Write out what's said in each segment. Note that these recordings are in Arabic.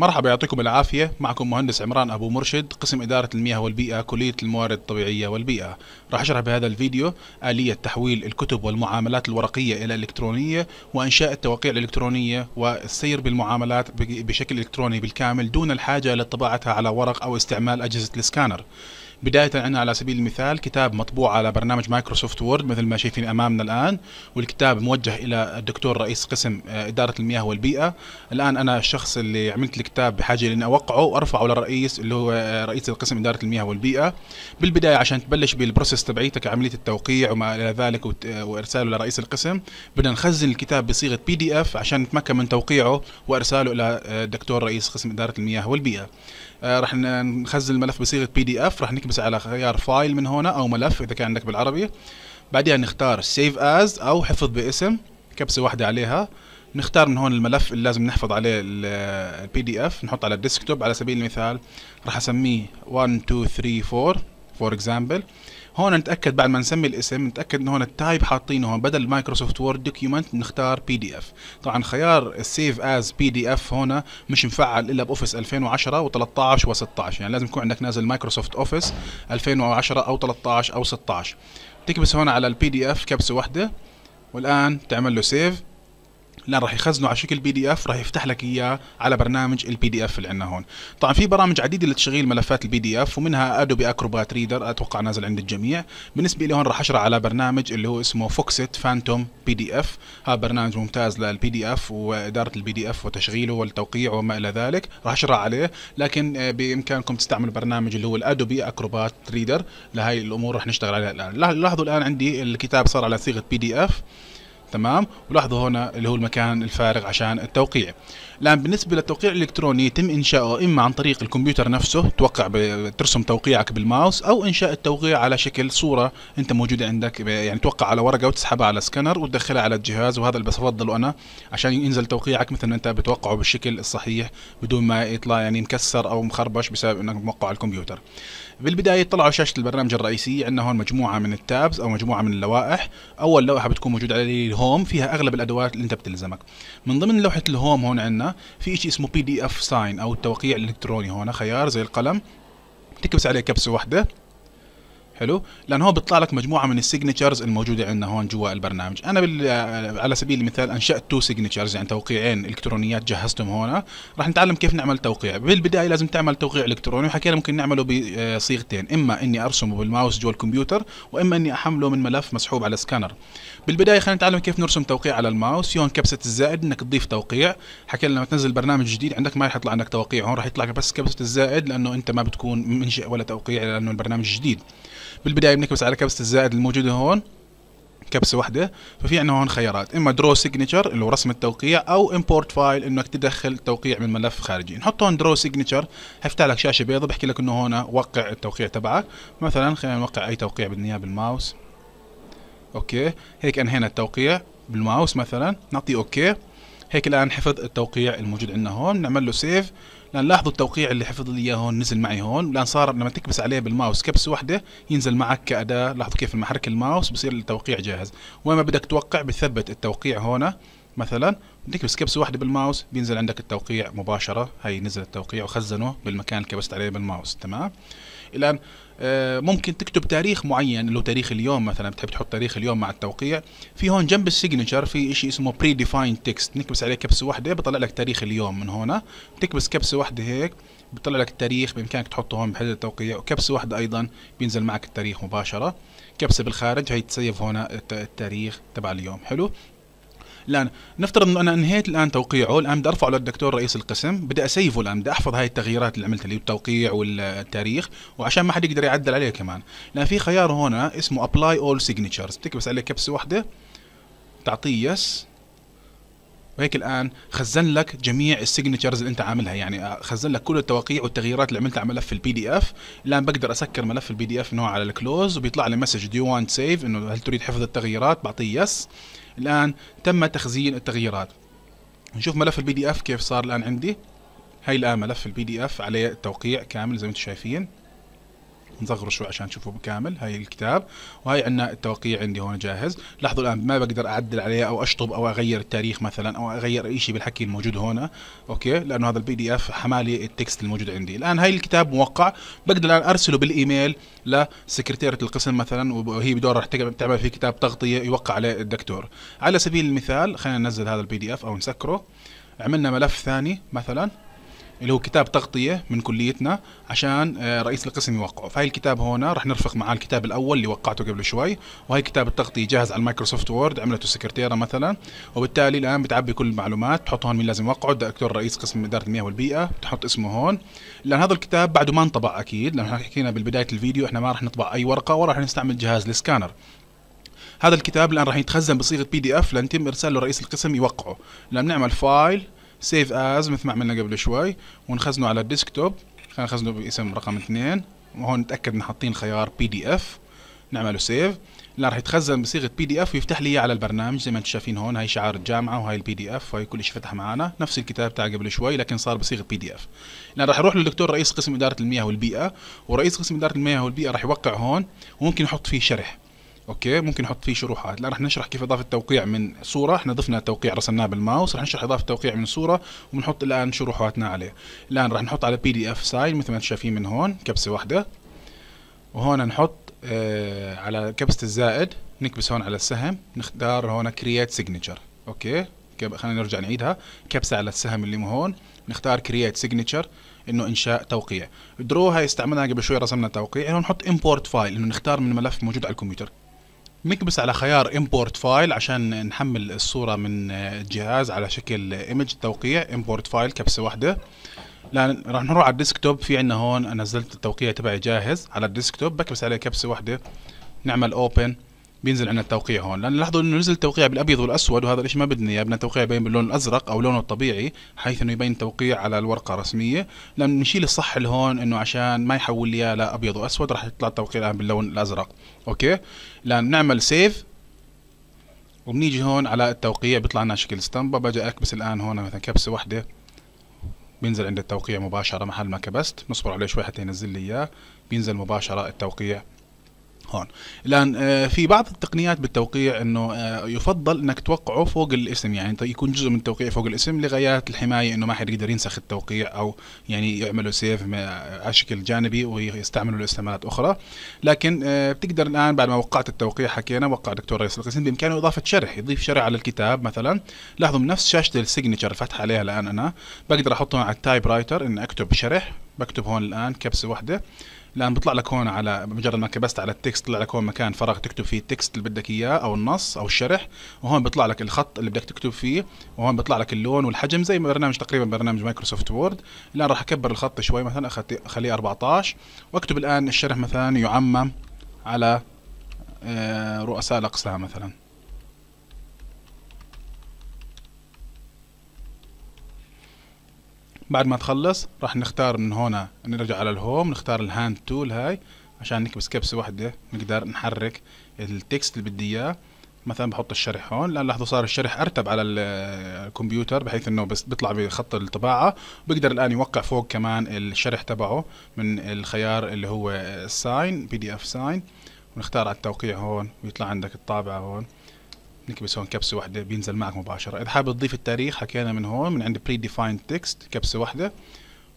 مرحبا يعطيكم العافية معكم مهندس عمران أبو مرشد قسم إدارة المياه والبيئة كلية الموارد الطبيعية والبيئة راح أشرح بهذا الفيديو آلية تحويل الكتب والمعاملات الورقية إلى إلكترونية وإنشاء التواقيع الإلكترونية والسير بالمعاملات بشكل إلكتروني بالكامل دون الحاجة لطباعتها على ورق أو استعمال أجهزة السكانر بداية عندنا على سبيل المثال كتاب مطبوع على برنامج مايكروسوفت وورد مثل ما شايفين أمامنا الآن والكتاب موجه إلى الدكتور رئيس قسم آه، إدارة المياه والبيئة الآن أنا الشخص اللي عملت الكتاب بحاجة لأن أوقعه وأرفعه للرئيس اللي هو آه، رئيس القسم إدارة المياه والبيئة بالبداية عشان تبلش بالبروسيس تبعيتك عملية التوقيع وما إلى ذلك وإرساله لرئيس القسم بدنا نخزن الكتاب بصيغة بي دي إف عشان نتمكن من توقيعه وإرساله إلى الدكتور آه، رئيس قسم إدارة المياه والبيئة رح نخزن الملف بصيغة بي دي إف رح نكبس على خيار فايل من هنا او ملف اذا كان عندك بالعربي بعدها نختار سيف از او حفظ باسم كبسه واحده عليها نختار من هون الملف اللي لازم نحفظ عليه البي دي اف نحط على الديسكتوب على سبيل المثال راح اسميه 1 2 3 4 فور اكزامبل هون نتاكد بعد ما نسمي الاسم نتاكد انه هون التايب حاطينه هون بدل مايكروسوفت وورد دوكيومنت نختار بي دي اف طبعا خيار السيف از بي دي اف هون مش مفعل الا باوفيس 2010 و13 و16 يعني لازم يكون عندك نازل مايكروسوفت اوفيس 2010 او 13 او 16 تكبس هون على البي دي اف كبسه واحده والان تعمل له سيف لان راح يخزنه على شكل بي دي اف راح يفتح لك اياه على برنامج البي دي اف اللي عندنا هون طبعا في برامج عديده لتشغيل ملفات البي دي اف ومنها ادوبي اكروبات ريدر اتوقع نازل عند الجميع بالنسبه لي هون راح اشرح على برنامج اللي هو اسمه فوكسيت فانتوم بي دي اف هذا برنامج ممتاز للبي دي اف واداره البي دي اف وتشغيله والتوقيع وما الى ذلك راح اشرح عليه لكن آه، بامكانكم تستعملوا برنامج اللي هو الادوبي اكروبات ريدر لهي الامور راح نشتغل عليها الان لاحظوا الان عندي الكتاب صار على صيغه بي دي اف تمام ولاحظوا هنا اللي هو المكان الفارغ عشان التوقيع الان بالنسبه للتوقيع الالكتروني يتم انشاؤه اما عن طريق الكمبيوتر نفسه توقع ترسم توقيعك بالماوس او انشاء التوقيع على شكل صوره انت موجوده عندك يعني توقع على ورقه وتسحبها على سكانر وتدخلها على الجهاز وهذا اللي بفضله انا عشان ينزل توقيعك مثل ما انت بتوقعه بالشكل الصحيح بدون ما يطلع يعني مكسر او مخربش بسبب انك موقع على الكمبيوتر بالبدايه طلعوا شاشه البرنامج الرئيسي عندنا هون مجموعه من التابز او مجموعه من اللوائح اول لوحه بتكون موجودة على الهوم فيها اغلب الادوات اللي انت بتلزمك من ضمن لوحه الهوم هون عندنا في شيء اسمه بي دي اف ساين او التوقيع الالكتروني هون خيار زي القلم تكبس عليه كبسه واحده حلو لان هو بيطلع لك مجموعه من السيجنتشرز الموجوده عندنا هون جوا البرنامج انا بال... على سبيل المثال انشات تو سيجنتشرز يعني توقيعين الكترونيات جهزتهم هون راح نتعلم كيف نعمل توقيع بالبدايه لازم تعمل توقيع الكتروني وحكينا ممكن نعمله بصيغتين آه، اما اني ارسمه بالماوس جوا الكمبيوتر واما اني احمله من ملف مسحوب على سكانر بالبدايه خلينا نتعلم كيف نرسم توقيع على الماوس هون كبسه الزائد انك تضيف توقيع حكينا لما تنزل برنامج جديد عندك ما راح يطلع عندك توقيع هون راح يطلع بس كبسه الزائد لانه انت ما بتكون منشئ ولا توقيع لانه البرنامج جديد بالبدايه بنكبس على كبسه الزائد الموجوده هون كبسه واحده ففي عندنا هون خيارات اما درو سيجنتشر اللي هو رسم التوقيع او امبورت فايل انك تدخل توقيع من ملف خارجي نحط هون درو سيجنتشر حيفتح لك شاشه بيضاء بحكي لك انه هون وقع التوقيع تبعك مثلا خلينا نوقع اي توقيع بدنا اياه بالماوس اوكي هيك انهينا التوقيع بالماوس مثلا نعطي اوكي هيك الان حفظ التوقيع الموجود عندنا هون نعمل له سيف لان لاحظوا التوقيع اللي حفظ لي اياه هون نزل معي هون لان صار لما تكبس عليه بالماوس كبس واحده ينزل معك كاداه لاحظوا كيف لما الماوس بصير التوقيع جاهز وين ما بدك توقع بثبت التوقيع هون مثلا بدك كبسه واحده بالماوس بينزل عندك التوقيع مباشره هي نزل التوقيع وخزنه بالمكان اللي كبست عليه بالماوس تمام الان آه، ممكن تكتب تاريخ معين اللي هو تاريخ اليوم مثلا بتحب تحط تاريخ اليوم مع التوقيع في هون جنب السيجنتشر في شيء اسمه بري ديفاين تكست نكبس عليه كبسه واحده بطلع لك تاريخ اليوم من هون تكبس كبسه واحده هيك بيطلع لك التاريخ بامكانك تحطه هون بحدد التوقيع وكبسه واحده ايضا بينزل معك التاريخ مباشره كبسه بالخارج هي تسيف هون التاريخ تبع اليوم حلو الان نفترض انه انا انهيت الان توقيعه الان بدي ارفعه للدكتور رئيس القسم بدي اسيفه الان بدي احفظ هاي التغييرات اللي عملتها لي التوقيع والتاريخ وعشان ما حد يقدر يعدل عليه كمان لان في خيار هنا اسمه ابلاي اول سيجنتشرز بتكبس عليه كبسه واحده تعطيه يس وهيك الان خزن لك جميع السيجنتشرز اللي انت عاملها يعني خزن لك كل التوقيع والتغييرات اللي عملتها على ملف البي دي اف الان بقدر اسكر ملف البي دي اف انه على الكلوز وبيطلع لي مسج دو وانت سيف انه هل تريد حفظ التغييرات بعطيه يس yes. الآن تم تخزين التغييرات نشوف ملف البي دي اف كيف صار الآن عندي هاي الآن ملف البي دي اف عليه التوقيع كامل زي ما انتم شايفين نصغره شوي عشان تشوفه بكامل هاي الكتاب وهي عندنا التوقيع عندي هون جاهز لاحظوا الان ما بقدر اعدل عليه او اشطب او اغير التاريخ مثلا او اغير اي شيء بالحكي الموجود هون اوكي لانه هذا البي دي اف حمالي التكست الموجود عندي الان هاي الكتاب موقع بقدر الان ارسله بالايميل لسكرتيرة القسم مثلا وهي بدورها رح تعمل في كتاب تغطيه يوقع عليه الدكتور على سبيل المثال خلينا ننزل هذا البي دي اف او نسكره عملنا ملف ثاني مثلا اللي هو كتاب تغطية من كليتنا عشان آه، رئيس القسم يوقعه فهي الكتاب هنا رح نرفق معاه الكتاب الأول اللي وقعته قبل شوي وهي كتاب التغطية جاهز على المايكروسوفت وورد عملته السكرتيرة مثلا وبالتالي الآن بتعبي كل المعلومات بتحط هون مين لازم يوقعه الدكتور رئيس قسم إدارة المياه والبيئة بتحط اسمه هون لأن هذا الكتاب بعده ما انطبع أكيد لأن حكينا بالبداية الفيديو إحنا ما رح نطبع أي ورقة ولا رح نستعمل جهاز السكانر هذا الكتاب الان راح يتخزن بصيغه بي دي اف لنتم ارساله لرئيس القسم يوقعه لما نعمل فايل سيف از مثل ما عملنا قبل شوي ونخزنه على الديسكتوب خلينا نخزنه باسم رقم اثنين وهون نتاكد ان حاطين خيار بي دي اف نعمله سيف لا راح يتخزن بصيغه بي دي اف ويفتح لي اياه على البرنامج زي ما انتم شايفين هون هاي شعار الجامعه وهاي البي دي اف وهي كل شيء فتح معنا نفس الكتاب تاع قبل شوي لكن صار بصيغه بي دي اف الان راح يروح للدكتور رئيس قسم اداره المياه والبيئه ورئيس قسم اداره المياه والبيئه راح يوقع هون وممكن يحط فيه شرح اوكي ممكن نحط فيه شروحات الان رح نشرح كيف اضافه توقيع من صوره احنا ضفنا توقيع رسمناه بالماوس رح نشرح اضافه توقيع من صوره وبنحط الان شروحاتنا عليه الان رح نحط على بي دي اف ساين مثل ما انتم شايفين من هون كبسه واحده وهون نحط آه على كبسه الزائد نكبس هون على السهم نختار هون كرييت سيجنتشر اوكي خلينا نرجع نعيدها كبسه على السهم اللي هون نختار كرييت سيجنتشر انه انشاء توقيع درو هاي استعملناها قبل شوي رسمنا توقيع انه نحط امبورت فايل انه نختار من ملف موجود على الكمبيوتر نكبس على خيار import file عشان نحمل الصورة من الجهاز على شكل image توقيع import file كبسة واحدة لان راح نروح على الديسكتوب في عندنا هون انا نزلت التوقيع تبعي جاهز على الديسكتوب بكبس عليه كبسة واحدة نعمل open بينزل عندنا التوقيع هون لان لاحظوا انه نزل التوقيع بالابيض والاسود وهذا الشيء ما بدنا اياه بدنا توقيع يبين باللون الازرق او لونه الطبيعي حيث انه يبين توقيع على الورقه الرسميه لان نشيل الصح اللي هون انه عشان ما يحول لي لا ابيض واسود راح يطلع التوقيع الان باللون الازرق اوكي لان نعمل سيف وبنيجي هون على التوقيع بيطلع لنا شكل ستامبا بجي اكبس الان هون مثلا كبسه واحده بينزل عند التوقيع مباشره محل ما كبست نصبر عليه شوي حتى ينزل لي اياه بينزل مباشره التوقيع هون الان آه، في بعض التقنيات بالتوقيع انه آه، يفضل انك توقعه فوق الاسم يعني يكون جزء من التوقيع فوق الاسم لغايات الحمايه انه ما حد يقدر ينسخ التوقيع او يعني يعملوا سيف على شكل جانبي ويستعملوا الاستعمالات اخرى لكن آه، بتقدر الان بعد ما وقعت التوقيع حكينا وقع دكتور رئيس القسم بامكانه اضافه شرح يضيف شرح على الكتاب مثلا لاحظوا نفس شاشه السيجنتشر الفتح عليها الان انا بقدر احطهم على التايب رايتر ان اكتب شرح بكتب هون الان كبسه واحده لان بيطلع لك هون على مجرد ما كبست على التكست طلع لك هون مكان فراغ تكتب فيه التكست اللي بدك اياه او النص او الشرح وهون بيطلع لك الخط اللي بدك تكتب فيه وهون بيطلع لك اللون والحجم زي برنامج تقريبا برنامج مايكروسوفت وورد الان راح اكبر الخط شوي مثلا اخليه 14 واكتب الان الشرح مثلا يعمم على آه، رؤساء الاقسام مثلا بعد ما تخلص راح نختار من هنا نرجع على الهوم نختار الهاند تول هاي عشان نكبس كبسه واحده نقدر نحرك التكست اللي بدي اياه مثلا بحط الشرح هون لان لاحظوا صار الشرح ارتب على الكمبيوتر بحيث انه بس بيطلع بخط الطباعه بقدر الان يوقع فوق كمان الشرح تبعه من الخيار اللي هو الساين بي دي اف ساين ونختار على التوقيع هون ويطلع عندك الطابعه هون نكبس هون كبسه واحده بينزل معك مباشره اذا حابب تضيف التاريخ حكينا من هون من عند بري ديفايند تكست كبسه واحده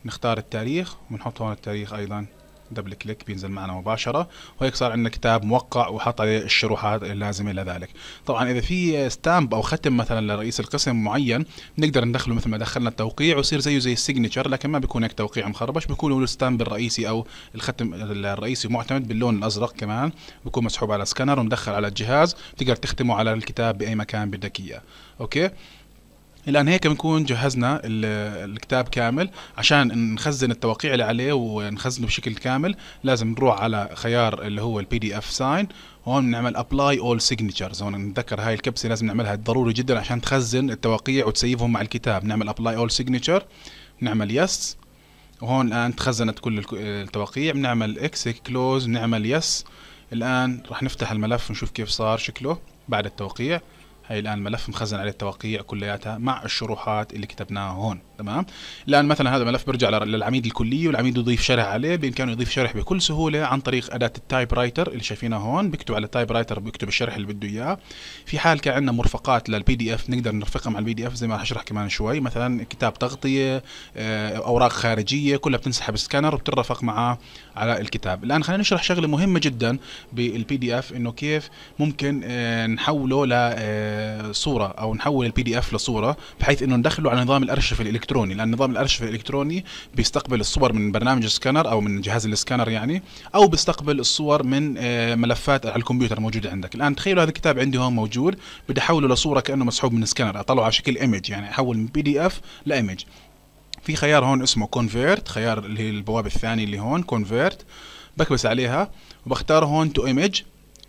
نختار التاريخ ونحط هون التاريخ ايضا دبل كليك بينزل معنا مباشره وهيك صار عندنا كتاب موقع وحط عليه الشروحات اللازمه لذلك طبعا اذا في ستامب او ختم مثلا لرئيس القسم معين بنقدر ندخله مثل ما دخلنا التوقيع ويصير زيه زي السيجنتشر لكن ما بيكون هيك توقيع مخربش بيكون له الستامب الرئيسي او الختم الرئيسي معتمد باللون الازرق كمان بيكون مسحوب على سكانر ومدخل على الجهاز بتقدر تختمه على الكتاب باي مكان بدك اياه اوكي الان هيك بنكون جهزنا الكتاب كامل عشان نخزن التوقيع اللي عليه ونخزنه بشكل كامل لازم نروح على خيار اللي هو البي دي اف ساين هون بنعمل ابلاي اول سيجنتشرز هون نتذكر هاي الكبسه لازم نعملها ضروري جدا عشان تخزن التوقيع وتسيفهم مع الكتاب نعمل ابلاي اول سيجنتشر نعمل يس وهون الان تخزنت كل التوقيع بنعمل اكس كلوز بنعمل يس الان راح نفتح الملف ونشوف كيف صار شكله بعد التوقيع هي الان ملف مخزن عليه التوقيع كلياتها مع الشروحات اللي كتبناها هون تمام الان مثلا هذا الملف بيرجع للعميد الكلي والعميد يضيف شرح عليه بامكانه يضيف شرح بكل سهوله عن طريق اداه التايب رايتر اللي شايفينها هون بيكتب على التايب رايتر بيكتب الشرح اللي بده اياه في حال كان عندنا مرفقات للبي دي اف نقدر نرفقها مع البي دي اف زي ما هشرح كمان شوي مثلا كتاب تغطيه آه، اوراق خارجيه كلها بتنسحب سكانر وبترفق معاه على الكتاب الان خلينا نشرح شغله مهمه جدا بالبي دي اف انه كيف ممكن آه، نحوله ل آه، صوره او نحول البي دي اف لصوره بحيث انه ندخله على نظام الارشف الالكتروني لان نظام الارشف الالكتروني بيستقبل الصور من برنامج السكانر او من جهاز السكانر يعني او بيستقبل الصور من آه، ملفات على الكمبيوتر موجوده عندك الان تخيلوا هذا الكتاب عندي هون موجود بدي احوله لصوره كانه مسحوب من سكانر اطلعه على شكل ايمج يعني احول من بي دي اف لايمج في خيار هون اسمه كونفيرت خيار اللي هي البوابه الثانيه اللي هون كونفيرت بكبس عليها وبختار هون تو ايمج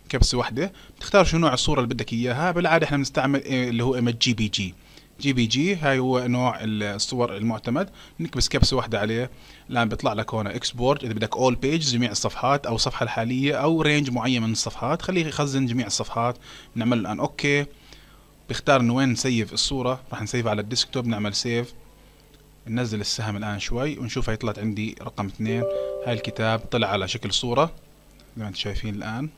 كبسه واحده تختار شو نوع الصوره اللي بدك اياها بالعاده احنا بنستعمل إيه اللي هو ايمج جي بي جي جي بي جي هاي هو نوع الصور المعتمد نكبس كبسه واحده عليه الان بيطلع لك هون اكسبورت اذا بدك اول بيج جميع الصفحات او الصفحه الحاليه او رينج معين من الصفحات خليه يخزن جميع الصفحات نعمل الان اوكي بيختار انه وين نسيف الصوره راح نسيف على الديسكتوب نعمل سيف ننزل السهم الان شوي ونشوف هي طلعت عندي رقم اثنين هاي الكتاب طلع على شكل صوره زي ما انتم شايفين الان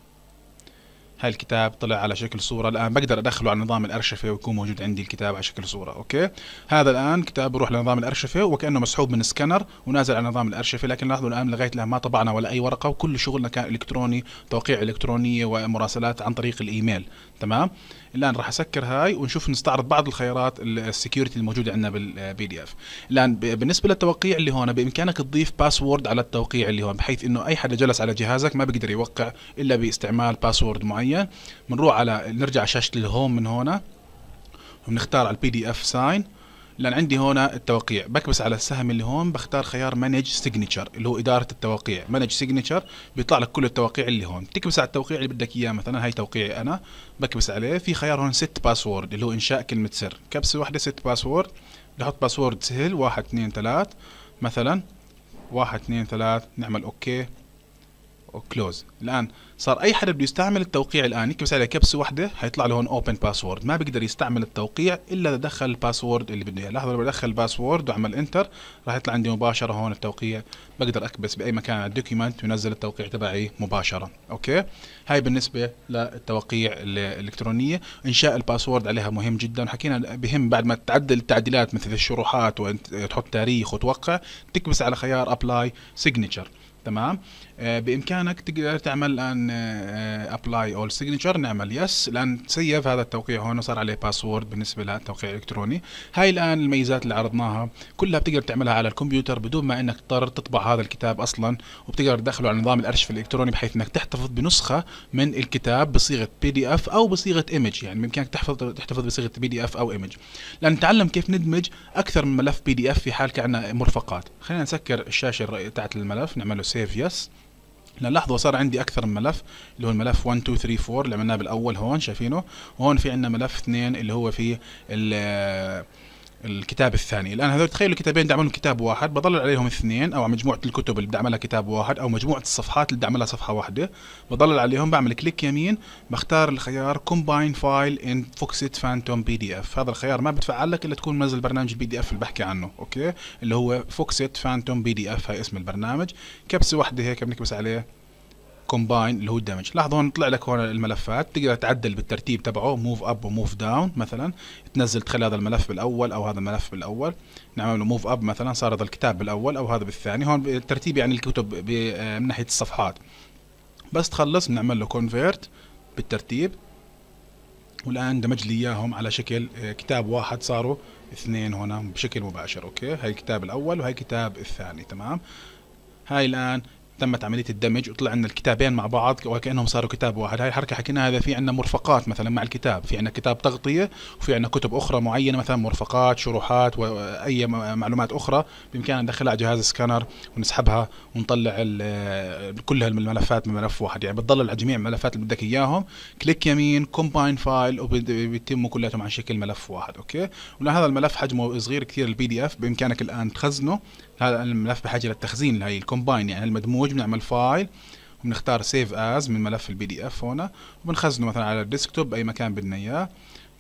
هالكتاب طلع على شكل صوره الان بقدر ادخله على نظام الارشفه ويكون موجود عندي الكتاب على شكل صوره اوكي هذا الان كتاب بروح لنظام الارشفه وكانه مسحوب من سكانر ونازل على نظام الارشفه لكن لاحظوا الان لغايه الان ما طبعنا ولا اي ورقه وكل شغلنا كان الكتروني توقيع الكترونيه ومراسلات عن طريق الايميل تمام الان راح اسكر هاي ونشوف نستعرض بعض الخيارات السكيورتي الموجوده عندنا بالبي دي اف الان بالنسبه للتوقيع اللي هون بامكانك تضيف باسورد على التوقيع اللي هون بحيث انه اي حدا جلس على جهازك ما بيقدر يوقع الا باستعمال باسورد معين معين بنروح على نرجع شاشه الهوم من هون وبنختار على البي دي اف ساين لان عندي هون التوقيع بكبس على السهم اللي هون بختار خيار مانج سيجنتشر اللي هو اداره التوقيع مانج سيجنتشر بيطلع لك كل التوقيع اللي هون بتكبس على التوقيع اللي بدك اياه مثلا هاي توقيعي انا بكبس عليه في خيار هون ست باسورد اللي هو انشاء كلمه سر كبسه واحده ست باسورد بحط باسورد سهل واحد اثنين ثلاث مثلا واحد اثنين ثلاث نعمل اوكي كلوز الان صار اي حدا بده يستعمل التوقيع الان يكبس عليه كبسه واحده حيطلع له هون اوبن باسورد ما بيقدر يستعمل التوقيع الا اذا دخل الباسورد اللي بده اياه لحظه لو بدخل الباسورد وعمل انتر راح يطلع عندي مباشره هون التوقيع بقدر اكبس باي مكان على الدوكيمنت وينزل التوقيع تبعي مباشره اوكي هاي بالنسبه للتوقيع الالكترونيه انشاء الباسورد عليها مهم جدا حكينا بهم بعد ما تعدل التعديلات مثل الشروحات وتحط تاريخ وتوقع تكبس على خيار ابلاي سيجنتشر تمام آه، بامكانك تقدر تعمل الان ابلاي اول سيجنتشر نعمل يس الان سيف هذا التوقيع هون وصار عليه باسورد بالنسبه للتوقيع الالكتروني هاي الان الميزات اللي عرضناها كلها بتقدر تعملها على الكمبيوتر بدون ما انك تضطر تطبع هذا الكتاب اصلا وبتقدر تدخله على نظام الارشف الالكتروني بحيث انك تحتفظ بنسخه من الكتاب بصيغه بي دي اف او بصيغه ايمج يعني بامكانك تحفظ تحتفظ بصيغه بي دي اف او ايمج لان نتعلم كيف ندمج اكثر من ملف بي دي اف في حال كان عندنا مرفقات خلينا نسكر الشاشه تاعت الملف نعمله سيف يس لنلاحظوا صار عندي اكثر من ملف اللي هو الملف 1 2 3 4 اللي عملناه بالاول هون شايفينه هون في عندنا ملف 2 اللي هو فيه الكتاب الثاني الان هذول تخيلوا كتابين بدي اعملهم كتاب واحد بضل عليهم اثنين او على مجموعه الكتب اللي بدي اعملها كتاب واحد او مجموعه الصفحات اللي بدي اعملها صفحه واحده بضل عليهم بعمل كليك يمين بختار الخيار كومباين فايل ان فوكسيت فانتوم بي دي اف هذا الخيار ما بتفعل لك الا تكون منزل برنامج البي دي اف اللي بحكي عنه اوكي اللي هو فوكسيت فانتوم بي دي اف هاي اسم البرنامج كبسه واحده هيك بنكبس عليه كومباين اللي هو الدمج لاحظوا هون طلع لك هون الملفات تقدر تعدل بالترتيب تبعه موف اب وموف داون مثلا تنزل تخلي هذا الملف بالاول او هذا الملف بالاول نعمل له موف اب مثلا صار هذا الكتاب بالاول او هذا بالثاني هون الترتيب يعني الكتب آه، من ناحيه الصفحات بس تخلص بنعمل له كونفيرت بالترتيب والان دمج لي اياهم على شكل آه، كتاب واحد صاروا اثنين هنا بشكل مباشر اوكي هاي الكتاب الاول وهي الكتاب الثاني تمام هاي الان تمت عمليه الدمج وطلع لنا الكتابين مع بعض وكانهم صاروا كتاب واحد هاي الحركه حكيناها هذا في عندنا مرفقات مثلا مع الكتاب في عندنا كتاب تغطيه وفي عندنا كتب اخرى معينه مثلا مرفقات شروحات واي معلومات اخرى بامكاننا ندخلها على جهاز سكانر ونسحبها ونطلع كل الملفات من ملف واحد يعني بتضل على جميع الملفات اللي بدك اياهم كليك يمين كومباين فايل وبيتموا كلياتهم على شكل ملف واحد اوكي وهذا الملف حجمه صغير كثير البي دي اف بامكانك الان تخزنه هذا الملف بحاجه للتخزين هاي الكومباين يعني المدموج البرنامج بنعمل فايل وبنختار سيف از من ملف البي دي اف هنا وبنخزنه مثلا على الديسكتوب اي مكان بدنا اياه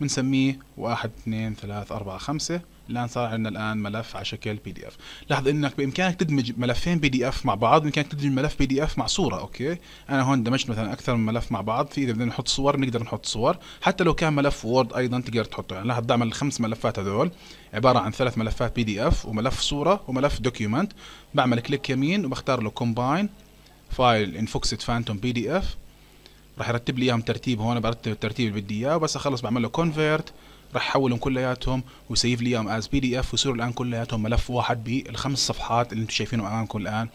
بنسميه واحد اثنين ثلاث اربعة خمسة الان صار عندنا الان ملف على شكل بي دي اف لاحظ انك بامكانك تدمج ملفين بي دي اف مع بعض بامكانك تدمج ملف بي دي اف مع صوره اوكي انا هون دمجت مثلا اكثر من ملف مع بعض في اذا بدنا نحط صور نقدر نحط صور حتى لو كان ملف وورد ايضا تقدر تحطه يعني لاحظ دعم الخمس ملفات هذول عباره عن ثلاث ملفات بي دي اف وملف صوره وملف دوكيومنت بعمل كليك يمين وبختار له كومباين فايل انفوكسد فانتوم بي دي اف راح يرتب لي اياهم ترتيب هون برتب الترتيب اللي بدي اياه وبس اخلص بعمل له كونفيرت راح احولهم كلياتهم وسيف لي اياهم از بي دي اف ويصيروا الان كلياتهم ملف واحد بالخمس صفحات اللي انتم شايفينه امامكم الان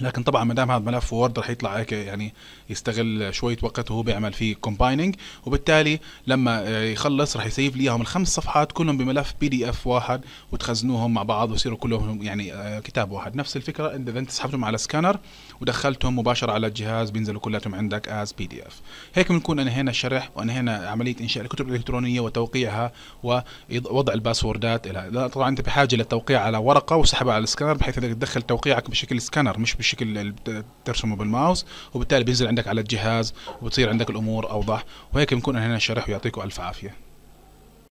لكن طبعا ما دام هذا ملف وورد راح يطلع هيك يعني يستغل شويه وقت وهو بيعمل فيه كومبايننج وبالتالي لما آه، يخلص راح يسيف لي اياهم الخمس صفحات كلهم بملف بي دي اف واحد وتخزنوهم مع بعض ويصيروا كلهم يعني آه، كتاب واحد نفس الفكره اذا انت سحبتهم على سكانر ودخلتهم مباشره على الجهاز بينزلوا كلاتهم عندك از بي دي اف هيك بنكون انهينا الشرح وانهينا عمليه انشاء الكتب الالكترونيه وتوقيعها ووضع الباسوردات لها طبعا انت بحاجه للتوقيع على ورقه وسحبها على السكانر بحيث انك تدخل توقيعك بشكل سكانر مش بالشكل اللي بترسمه بالماوس وبالتالي بينزل عندك على الجهاز وبتصير عندك الامور اوضح وهيك بنكون هنا الشرح ويعطيكم الف عافيه